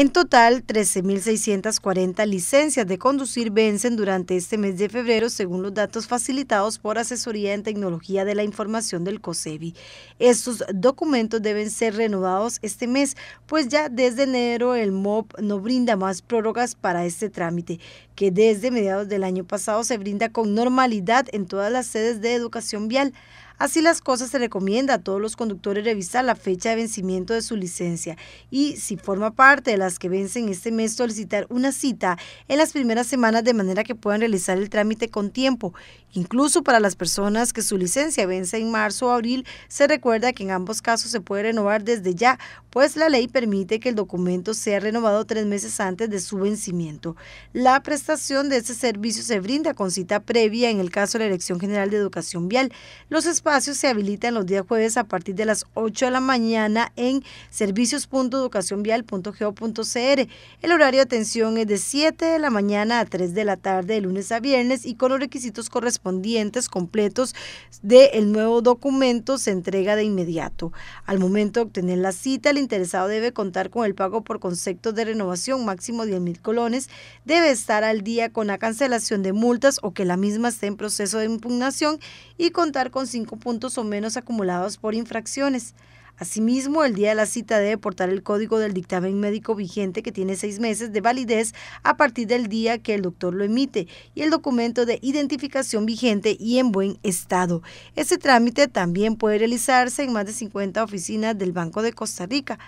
En total, 13.640 licencias de conducir vencen durante este mes de febrero, según los datos facilitados por Asesoría en Tecnología de la Información del COSEBI. Estos documentos deben ser renovados este mes, pues ya desde enero el MOP no brinda más prórrogas para este trámite, que desde mediados del año pasado se brinda con normalidad en todas las sedes de educación vial. Así las cosas, se recomienda a todos los conductores revisar la fecha de vencimiento de su licencia y, si forma parte de las que vencen este mes, solicitar una cita en las primeras semanas de manera que puedan realizar el trámite con tiempo. Incluso para las personas que su licencia vence en marzo o abril, se recuerda que en ambos casos se puede renovar desde ya, pues la ley permite que el documento sea renovado tres meses antes de su vencimiento. La prestación de este servicio se brinda con cita previa en el caso de la elección General de Educación Vial. Los espacio se habilita en los días jueves a partir de las 8 de la mañana en servicios.educacionvial.geo.cr. El horario de atención es de 7 de la mañana a 3 de la tarde, de lunes a viernes, y con los requisitos correspondientes completos del nuevo documento se entrega de inmediato. Al momento de obtener la cita, el interesado debe contar con el pago por concepto de renovación máximo 10 mil colones, debe estar al día con la cancelación de multas o que la misma esté en proceso de impugnación y contar con cinco puntos o menos acumulados por infracciones. Asimismo, el día de la cita debe portar el código del dictamen médico vigente que tiene seis meses de validez a partir del día que el doctor lo emite y el documento de identificación vigente y en buen estado. Ese trámite también puede realizarse en más de 50 oficinas del Banco de Costa Rica.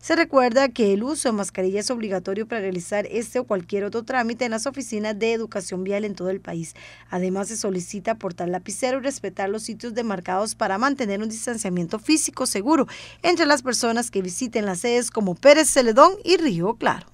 Se recuerda que el uso de mascarilla es obligatorio para realizar este o cualquier otro trámite en las oficinas de educación vial en todo el país. Además, se solicita portar lapicero y respetar los sitios demarcados para mantener un distanciamiento físico seguro entre las personas que visiten las sedes como Pérez Celedón y Río Claro.